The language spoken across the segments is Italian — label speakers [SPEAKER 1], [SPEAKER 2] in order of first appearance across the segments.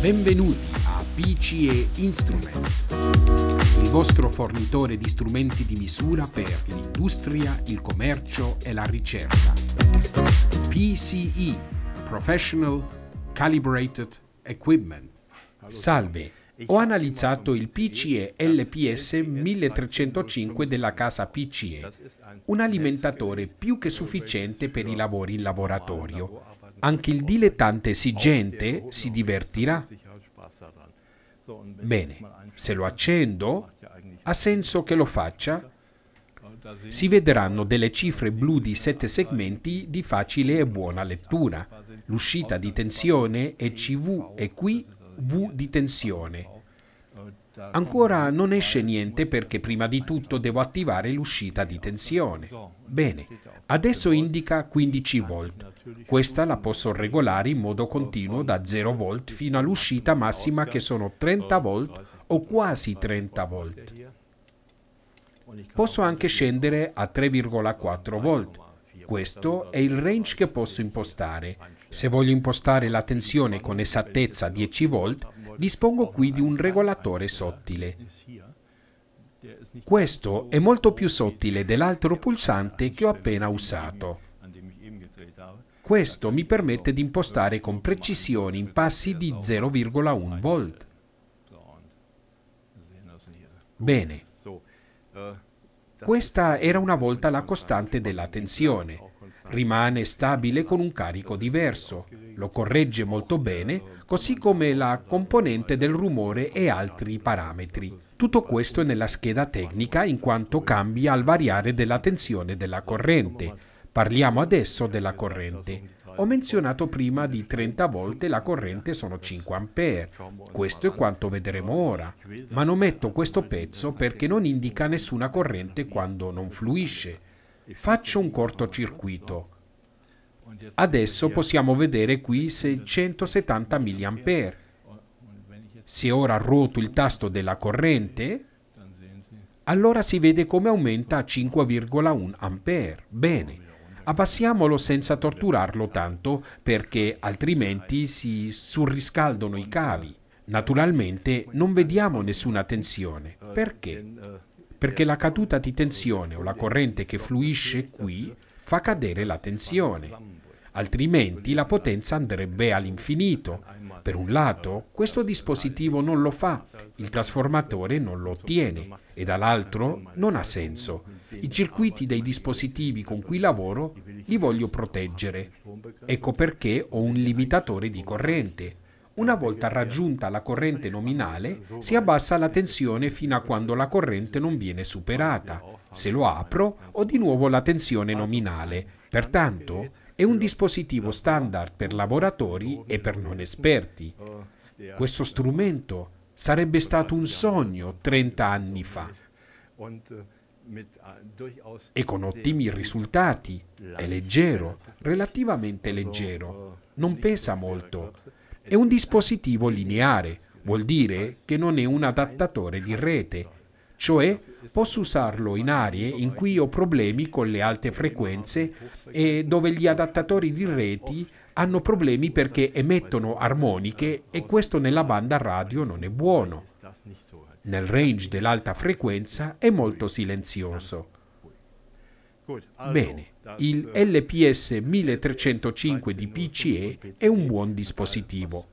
[SPEAKER 1] Benvenuti a PCE Instruments, il vostro fornitore di strumenti di misura per l'industria, il commercio e la ricerca. PCE, Professional Calibrated Equipment. Salve, ho analizzato il PCE LPS 1305 della casa PCE, un alimentatore più che sufficiente per i lavori in laboratorio anche il dilettante esigente si divertirà. Bene, se lo accendo, ha senso che lo faccia? Si vedranno delle cifre blu di sette segmenti di facile e buona lettura. L'uscita di tensione è CV e qui V di tensione. Ancora non esce niente perché prima di tutto devo attivare l'uscita di tensione. Bene, adesso indica 15 volt. Questa la posso regolare in modo continuo da 0 volt fino all'uscita massima che sono 30 volt o quasi 30 volt. Posso anche scendere a 3,4 volt. Questo è il range che posso impostare. Se voglio impostare la tensione con esattezza 10 volt, Dispongo qui di un regolatore sottile. Questo è molto più sottile dell'altro pulsante che ho appena usato. Questo mi permette di impostare con precisione in passi di 0,1 volt. Bene. Questa era una volta la costante della tensione. Rimane stabile con un carico diverso, lo corregge molto bene, così come la componente del rumore e altri parametri. Tutto questo è nella scheda tecnica in quanto cambia al variare della tensione della corrente. Parliamo adesso della corrente. Ho menzionato prima di 30 volte la corrente sono 5 A. Questo è quanto vedremo ora. Ma non metto questo pezzo perché non indica nessuna corrente quando non fluisce. Faccio un cortocircuito. Adesso possiamo vedere qui 670 mA. Se ora ruoto il tasto della corrente, allora si vede come aumenta a 5,1 A. Bene, abbassiamolo senza torturarlo tanto perché altrimenti si surriscaldano i cavi. Naturalmente non vediamo nessuna tensione. Perché? perché la caduta di tensione o la corrente che fluisce qui fa cadere la tensione. Altrimenti la potenza andrebbe all'infinito. Per un lato, questo dispositivo non lo fa, il trasformatore non lo ottiene e dall'altro non ha senso. I circuiti dei dispositivi con cui lavoro li voglio proteggere. Ecco perché ho un limitatore di corrente, una volta raggiunta la corrente nominale, si abbassa la tensione fino a quando la corrente non viene superata. Se lo apro, ho di nuovo la tensione nominale. Pertanto, è un dispositivo standard per laboratori e per non esperti. Questo strumento sarebbe stato un sogno 30 anni fa e con ottimi risultati. È leggero, relativamente leggero, non pesa molto. È un dispositivo lineare, vuol dire che non è un adattatore di rete, cioè posso usarlo in aree in cui ho problemi con le alte frequenze e dove gli adattatori di reti hanno problemi perché emettono armoniche e questo nella banda radio non è buono. Nel range dell'alta frequenza è molto silenzioso. Bene, il eh, LPS 1305 eh, di PCE è un eh, buon dispositivo.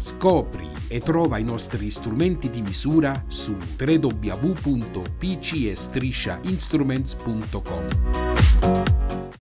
[SPEAKER 1] Scopri e trova i nostri strumenti di misura su www.pcestrisciainstruments.com.